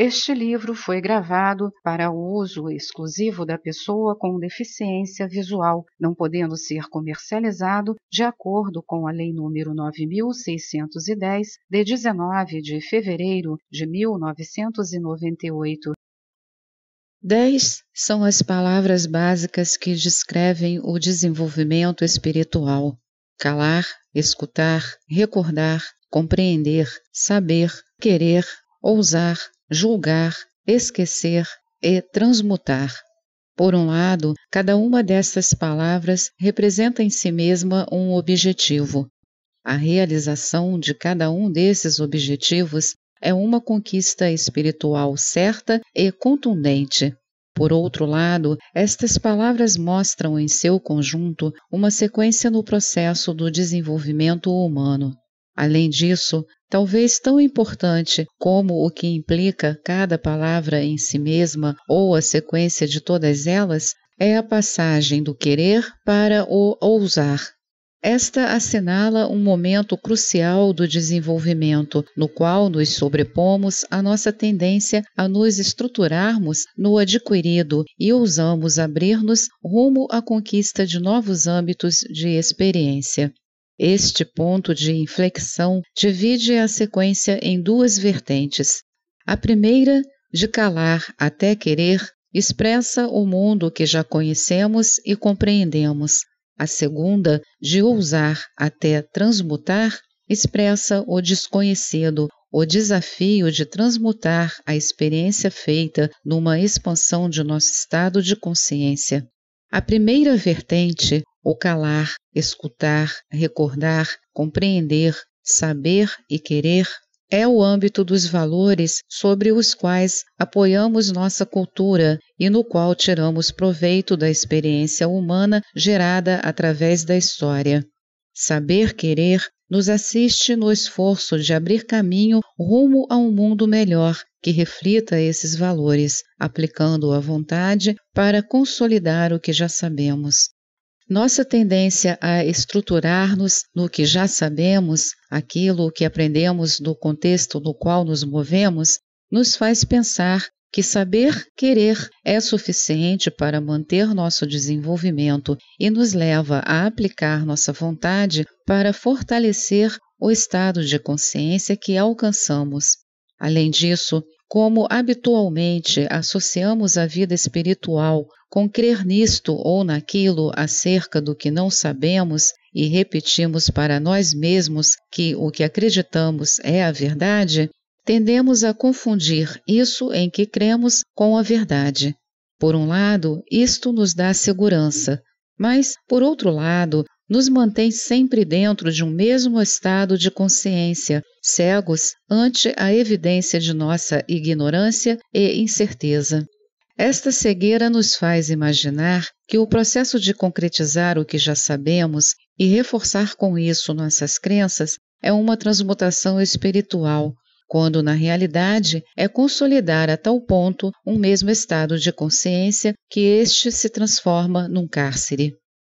Este livro foi gravado para o uso exclusivo da pessoa com deficiência visual, não podendo ser comercializado de acordo com a Lei nº 9610 de 19 de fevereiro de 1998. 10 são as palavras básicas que descrevem o desenvolvimento espiritual: calar, escutar, recordar, compreender, saber, querer, ousar, julgar, esquecer e transmutar. Por um lado, cada uma dessas palavras representa em si mesma um objetivo. A realização de cada um desses objetivos é uma conquista espiritual certa e contundente. Por outro lado, estas palavras mostram em seu conjunto uma sequência no processo do desenvolvimento humano. Além disso, talvez tão importante como o que implica cada palavra em si mesma ou a sequência de todas elas, é a passagem do querer para o ousar. Esta assinala um momento crucial do desenvolvimento, no qual nos sobrepomos à nossa tendência a nos estruturarmos no adquirido e ousamos abrir-nos rumo à conquista de novos âmbitos de experiência. Este ponto de inflexão divide a sequência em duas vertentes. A primeira, de calar até querer, expressa o mundo que já conhecemos e compreendemos. A segunda, de ousar até transmutar, expressa o desconhecido, o desafio de transmutar a experiência feita numa expansão de nosso estado de consciência. A primeira vertente, ou calar, escutar, recordar, compreender, saber e querer é o âmbito dos valores sobre os quais apoiamos nossa cultura e no qual tiramos proveito da experiência humana gerada através da história. Saber querer nos assiste no esforço de abrir caminho rumo a um mundo melhor que reflita esses valores, aplicando a vontade para consolidar o que já sabemos. Nossa tendência a estruturar-nos no que já sabemos, aquilo que aprendemos no contexto no qual nos movemos, nos faz pensar que saber querer é suficiente para manter nosso desenvolvimento e nos leva a aplicar nossa vontade para fortalecer o estado de consciência que alcançamos. Além disso, como habitualmente associamos a vida espiritual com crer nisto ou naquilo acerca do que não sabemos e repetimos para nós mesmos que o que acreditamos é a verdade, tendemos a confundir isso em que cremos com a verdade. Por um lado, isto nos dá segurança, mas, por outro lado, nos mantém sempre dentro de um mesmo estado de consciência, cegos ante a evidência de nossa ignorância e incerteza. Esta cegueira nos faz imaginar que o processo de concretizar o que já sabemos e reforçar com isso nossas crenças é uma transmutação espiritual, quando na realidade é consolidar a tal ponto um mesmo estado de consciência que este se transforma num cárcere.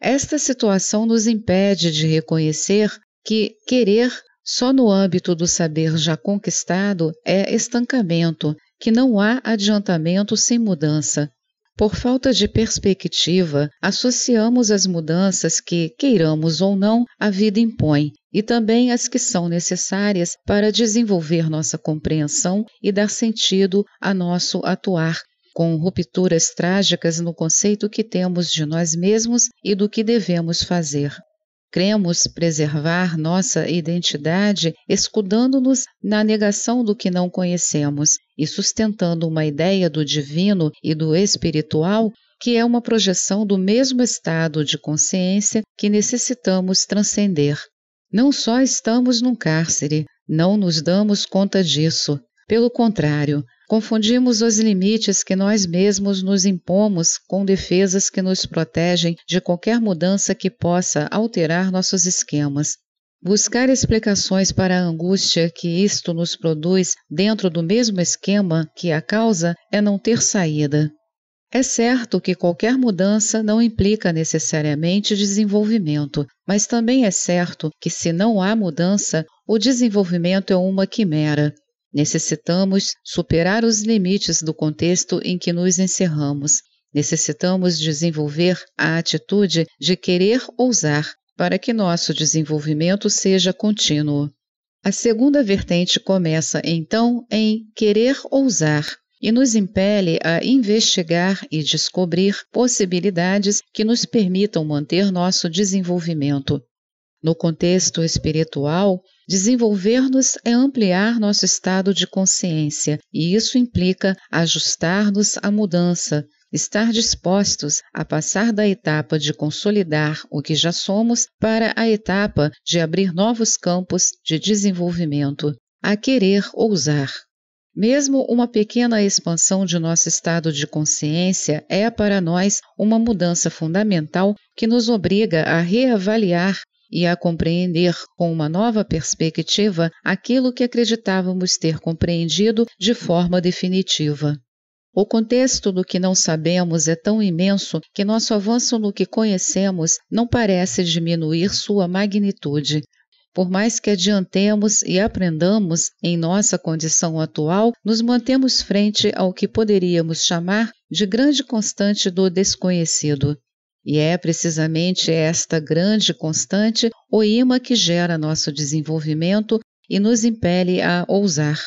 Esta situação nos impede de reconhecer que querer só no âmbito do saber já conquistado é estancamento que não há adiantamento sem mudança. Por falta de perspectiva, associamos as mudanças que, queiramos ou não, a vida impõe e também as que são necessárias para desenvolver nossa compreensão e dar sentido a nosso atuar, com rupturas trágicas no conceito que temos de nós mesmos e do que devemos fazer. Cremos preservar nossa identidade escudando-nos na negação do que não conhecemos e sustentando uma ideia do divino e do espiritual que é uma projeção do mesmo estado de consciência que necessitamos transcender. Não só estamos num cárcere, não nos damos conta disso. Pelo contrário, Confundimos os limites que nós mesmos nos impomos com defesas que nos protegem de qualquer mudança que possa alterar nossos esquemas. Buscar explicações para a angústia que isto nos produz dentro do mesmo esquema que a causa é não ter saída. É certo que qualquer mudança não implica necessariamente desenvolvimento, mas também é certo que, se não há mudança, o desenvolvimento é uma quimera. Necessitamos superar os limites do contexto em que nos encerramos. Necessitamos desenvolver a atitude de querer ousar para que nosso desenvolvimento seja contínuo. A segunda vertente começa então em querer ousar e nos impele a investigar e descobrir possibilidades que nos permitam manter nosso desenvolvimento. No contexto espiritual, desenvolver-nos é ampliar nosso estado de consciência, e isso implica ajustar-nos à mudança, estar dispostos a passar da etapa de consolidar o que já somos para a etapa de abrir novos campos de desenvolvimento, a querer ousar. Mesmo uma pequena expansão de nosso estado de consciência é para nós uma mudança fundamental que nos obriga a reavaliar e a compreender com uma nova perspectiva aquilo que acreditávamos ter compreendido de forma definitiva. O contexto do que não sabemos é tão imenso que nosso avanço no que conhecemos não parece diminuir sua magnitude. Por mais que adiantemos e aprendamos em nossa condição atual, nos mantemos frente ao que poderíamos chamar de grande constante do desconhecido. E é precisamente esta grande constante o imã que gera nosso desenvolvimento e nos impele a ousar.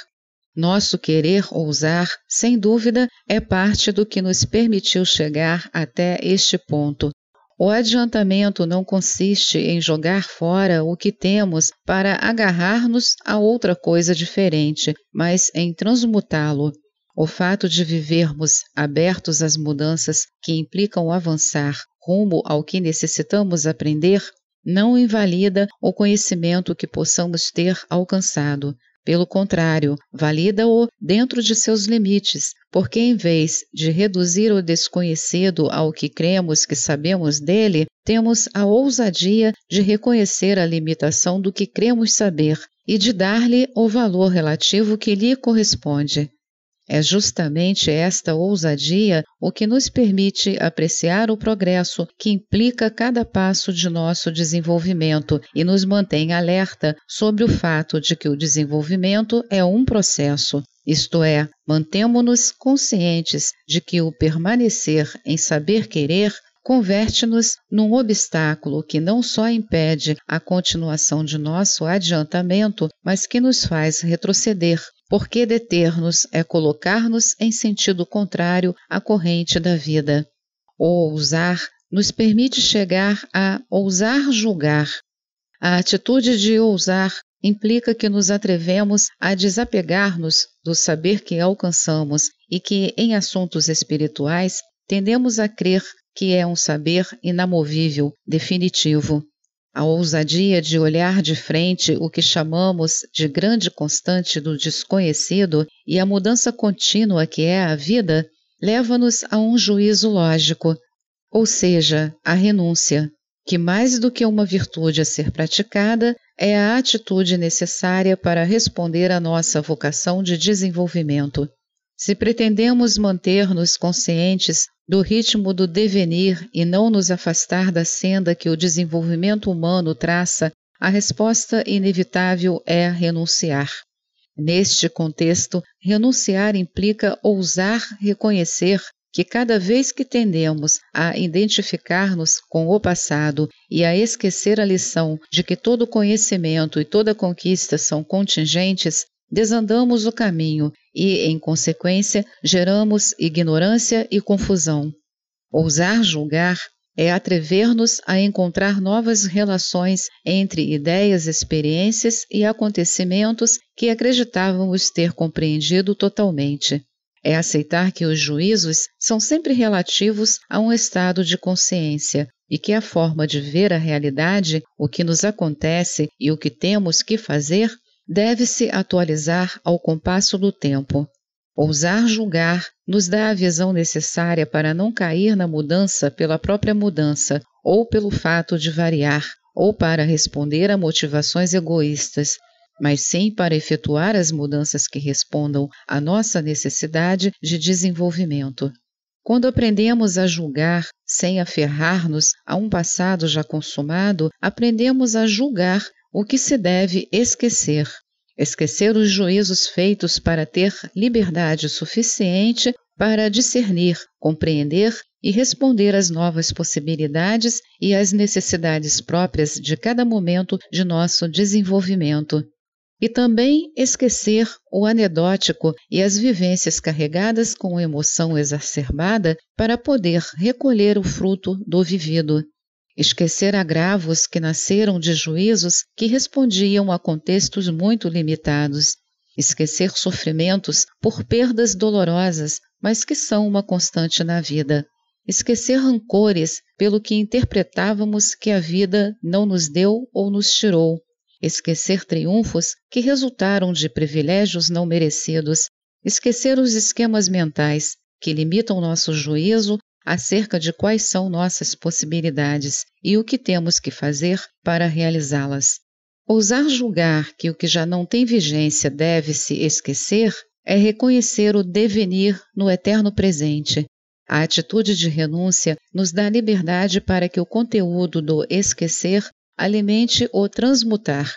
Nosso querer ousar, sem dúvida, é parte do que nos permitiu chegar até este ponto. O adiantamento não consiste em jogar fora o que temos para agarrar-nos a outra coisa diferente, mas em transmutá-lo, o fato de vivermos abertos às mudanças que implicam avançar rumo ao que necessitamos aprender não invalida o conhecimento que possamos ter alcançado. Pelo contrário, valida-o dentro de seus limites, porque em vez de reduzir o desconhecido ao que cremos que sabemos dele, temos a ousadia de reconhecer a limitação do que cremos saber e de dar-lhe o valor relativo que lhe corresponde. É justamente esta ousadia o que nos permite apreciar o progresso que implica cada passo de nosso desenvolvimento e nos mantém alerta sobre o fato de que o desenvolvimento é um processo. Isto é, mantemos-nos conscientes de que o permanecer em saber querer converte-nos num obstáculo que não só impede a continuação de nosso adiantamento, mas que nos faz retroceder, porque deter-nos é colocar-nos em sentido contrário à corrente da vida. O ousar nos permite chegar a ousar julgar. A atitude de ousar implica que nos atrevemos a desapegar-nos do saber que alcançamos e que, em assuntos espirituais, tendemos a crer que é um saber inamovível, definitivo a ousadia de olhar de frente o que chamamos de grande constante do desconhecido e a mudança contínua que é a vida, leva-nos a um juízo lógico, ou seja, a renúncia, que mais do que uma virtude a ser praticada, é a atitude necessária para responder à nossa vocação de desenvolvimento. Se pretendemos manter-nos conscientes do ritmo do devenir e não nos afastar da senda que o desenvolvimento humano traça, a resposta inevitável é renunciar. Neste contexto, renunciar implica ousar reconhecer que cada vez que tendemos a identificar-nos com o passado e a esquecer a lição de que todo conhecimento e toda conquista são contingentes, desandamos o caminho e, em consequência, geramos ignorância e confusão. Ousar julgar é atrever-nos a encontrar novas relações entre ideias, experiências e acontecimentos que acreditávamos ter compreendido totalmente. É aceitar que os juízos são sempre relativos a um estado de consciência e que a forma de ver a realidade, o que nos acontece e o que temos que fazer deve-se atualizar ao compasso do tempo. Ousar julgar nos dá a visão necessária para não cair na mudança pela própria mudança ou pelo fato de variar, ou para responder a motivações egoístas, mas sim para efetuar as mudanças que respondam à nossa necessidade de desenvolvimento. Quando aprendemos a julgar sem aferrar-nos a um passado já consumado, aprendemos a julgar o que se deve esquecer, esquecer os juízos feitos para ter liberdade suficiente para discernir, compreender e responder às novas possibilidades e às necessidades próprias de cada momento de nosso desenvolvimento. E também esquecer o anedótico e as vivências carregadas com emoção exacerbada para poder recolher o fruto do vivido esquecer agravos que nasceram de juízos que respondiam a contextos muito limitados, esquecer sofrimentos por perdas dolorosas, mas que são uma constante na vida, esquecer rancores pelo que interpretávamos que a vida não nos deu ou nos tirou, esquecer triunfos que resultaram de privilégios não merecidos, esquecer os esquemas mentais que limitam nosso juízo acerca de quais são nossas possibilidades e o que temos que fazer para realizá-las. Ousar julgar que o que já não tem vigência deve-se esquecer é reconhecer o devenir no eterno presente. A atitude de renúncia nos dá liberdade para que o conteúdo do esquecer alimente ou transmutar.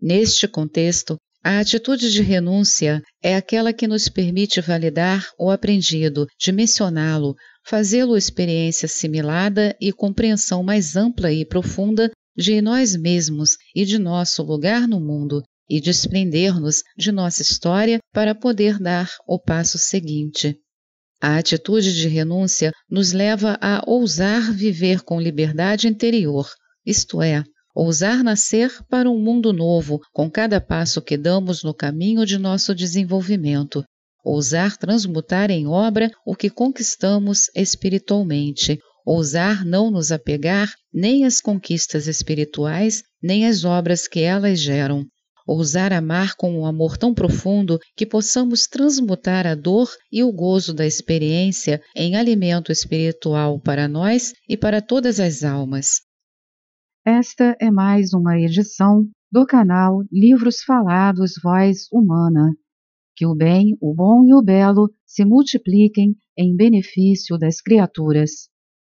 Neste contexto, a atitude de renúncia é aquela que nos permite validar o aprendido, dimensioná-lo, fazê-lo experiência assimilada e compreensão mais ampla e profunda de nós mesmos e de nosso lugar no mundo, e desprender-nos de nossa história para poder dar o passo seguinte. A atitude de renúncia nos leva a ousar viver com liberdade interior, isto é, ousar nascer para um mundo novo com cada passo que damos no caminho de nosso desenvolvimento, ousar transmutar em obra o que conquistamos espiritualmente, ousar não nos apegar nem às conquistas espirituais, nem às obras que elas geram. Ousar amar com um amor tão profundo que possamos transmutar a dor e o gozo da experiência em alimento espiritual para nós e para todas as almas. Esta é mais uma edição do canal Livros Falados Voz Humana que o bem, o bom e o belo se multipliquem em benefício das criaturas.